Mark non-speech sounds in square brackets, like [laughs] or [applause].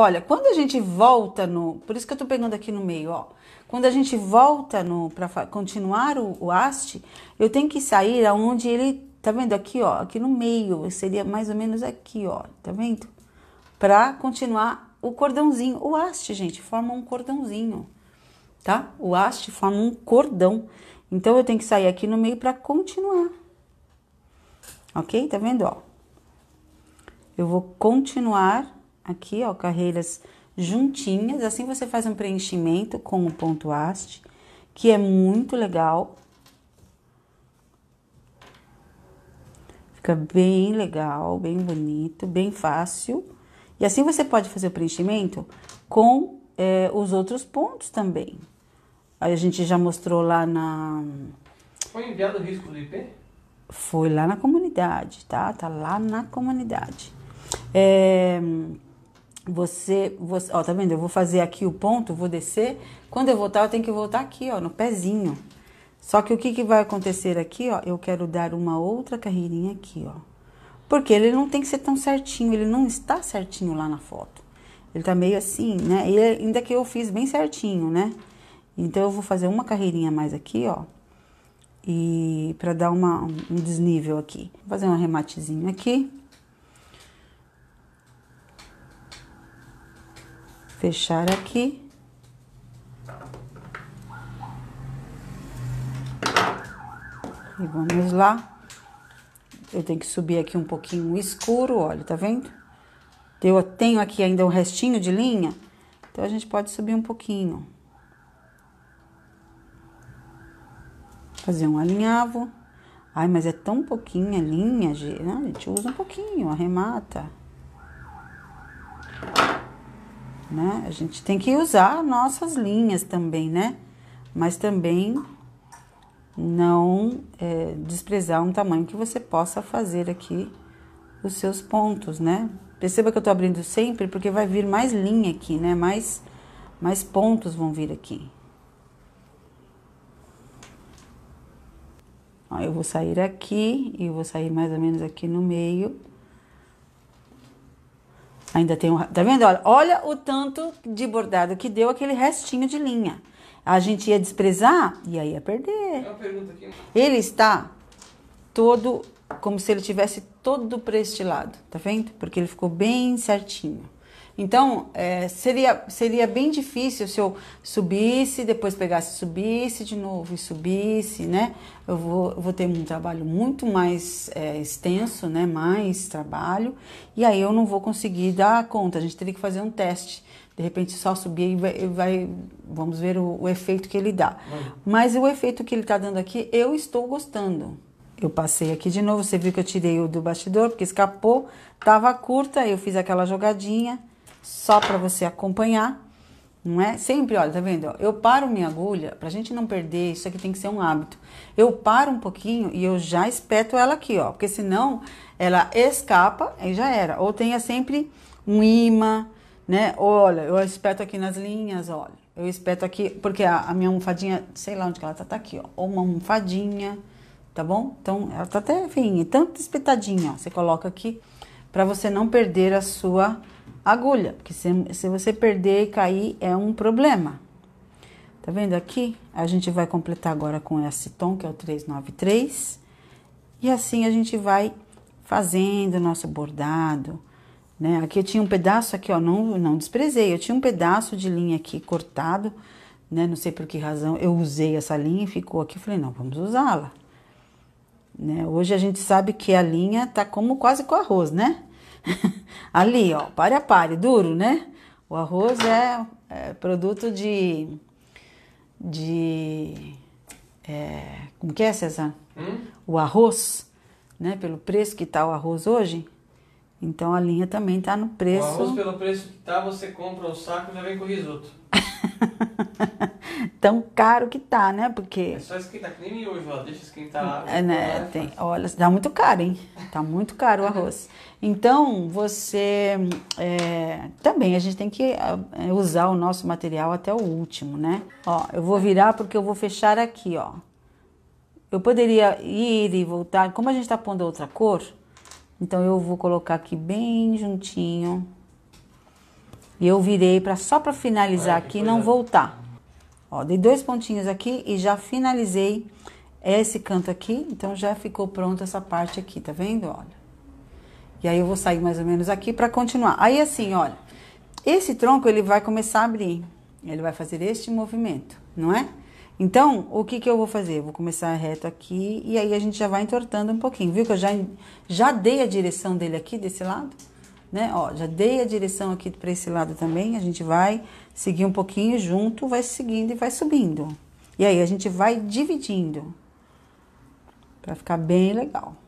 Olha, quando a gente volta no, por isso que eu estou pegando aqui no meio, ó. Quando a gente volta no para continuar o, o haste, eu tenho que sair aonde ele tá vendo aqui, ó, aqui no meio, seria mais ou menos aqui, ó, tá vendo? Para continuar o cordãozinho, o haste, gente, forma um cordãozinho, tá? O haste forma um cordão. Então eu tenho que sair aqui no meio para continuar. OK? Tá vendo, ó? Eu vou continuar aqui, ó, carreiras juntinhas. Assim você faz um preenchimento com o ponto haste, que é muito legal. Fica bem legal, bem bonito, bem fácil. E assim você pode fazer o preenchimento com é, os outros pontos também. Aí a gente já mostrou lá na. Foi enviado o risco do IP? Foi lá na comunidade, tá? Tá lá na comunidade. É. Você, você, ó, tá vendo? Eu vou fazer aqui o ponto, vou descer. Quando eu voltar, eu tenho que voltar aqui, ó, no pezinho. Só que o que, que vai acontecer aqui, ó? Eu quero dar uma outra carreirinha aqui, ó. Porque ele não tem que ser tão certinho, ele não está certinho lá na foto. Ele tá meio assim, né? E é, ainda que eu fiz bem certinho, né? Então eu vou fazer uma carreirinha mais aqui, ó. E para dar uma, um desnível aqui. Vou fazer um arrematezinho aqui. fechar aqui. E vamos lá. Eu tenho que subir aqui um pouquinho o escuro, olha, tá vendo? Eu tenho aqui ainda um restinho de linha, então a gente pode subir um pouquinho. Fazer um alinhavo. Ai, mas é tão pouquinha linha, gente. Não, a gente usa um pouquinho, arremata né? A gente tem que usar nossas linhas também, né? Mas também não é, desprezar um tamanho que você possa fazer aqui os seus pontos, né? Perceba que eu tô abrindo sempre porque vai vir mais linha aqui, né? Mais, mais pontos vão vir aqui. Ó, eu vou sair aqui e vou sair mais ou menos aqui no meio. Ainda tem um. Tá vendo? Olha, olha o tanto de bordado que deu aquele restinho de linha. A gente ia desprezar e aí ia perder. Ele está todo como se ele tivesse todo prestilado, tá vendo? Porque ele ficou bem certinho. Então, é, seria, seria bem difícil se eu subisse, depois pegasse, subisse de novo e subisse, né? Eu vou, vou ter um trabalho muito mais é, extenso, né? Mais trabalho, e aí eu não vou conseguir dar conta. A gente teria que fazer um teste. De repente, só subir e vai, vai vamos ver o, o, efeito que ele dá. Uhum. Mas o efeito que ele está dando aqui, eu estou gostando. Eu passei aqui de novo, você viu que eu tirei o do bastidor, porque escapou, tava curta, eu fiz aquela jogadinha, só para você acompanhar, não é? Sempre, olha, tá vendo? Eu paro minha agulha, pra gente não perder, isso aqui tem que ser um hábito. Eu paro um pouquinho e eu já espeto ela aqui, ó, porque senão ela escapa e já era. Ou tenha sempre um imã, né? Olha, eu espeto aqui nas linhas, olha. Eu espeto aqui, porque a, a minha almofadinha, sei lá onde que ela tá, tá aqui, ó. Ou uma almofadinha, tá bom? Então, ela tá até, enfim, tanto espetadinha, ó. Você coloca aqui para você não perder a sua agulha, porque se, se você perder e cair é um problema. Tá vendo aqui? A gente vai completar agora com esse tom, que é o 393. E assim a gente vai fazendo o nosso bordado, né? Aqui eu tinha um pedaço aqui, ó, não, não desprezei. Eu tinha um pedaço de linha aqui cortado, né? Não sei por que razão eu usei essa linha e ficou aqui. falei, não, vamos usá-la. Né? Hoje a gente sabe que a linha tá como quase com arroz, né? [laughs] Ali, ó, pare a pare, duro, né? O arroz é, é produto de. de. É, como que é, César? Hum? O arroz, né? Pelo preço que tá o arroz hoje. Então a linha também tá no preço. O arroz, pelo preço que tá, você compra o saco e já vem com risoto. [laughs] [laughs] Tão caro que tá, né? Porque. É só esquentar que nem miojo, ó. deixa esquentar água. É, né? Lá, tem, olha, tá muito caro, hein? Tá muito caro o uhum. arroz. Então, você. É, também a gente tem que é, usar o nosso material até o último, né? Ó, eu vou virar porque eu vou fechar aqui, ó. Eu poderia ir e voltar. Como a gente tá pondo outra cor, então eu vou colocar aqui bem juntinho e eu virei para só para finalizar Olha, é, aqui, não é. voltar. Ó, dei dois pontinhos aqui e já finalizei esse canto aqui, então já ficou pronta essa parte aqui, tá vendo? Olha. E aí eu vou sair mais ou menos aqui para continuar. Aí assim, olha, esse tronco ele vai começar a abrir. Ele vai fazer este movimento, não é? Então, o que que eu vou fazer? vou começar reto aqui e aí a gente já vai entortando um pouquinho. Viu que eu já já dei a direção dele aqui desse lado? né? Ó, já dei a direção aqui para esse lado também, a gente vai seguir um pouquinho junto, vai seguindo e vai subindo. E aí a gente vai dividindo para ficar bem legal.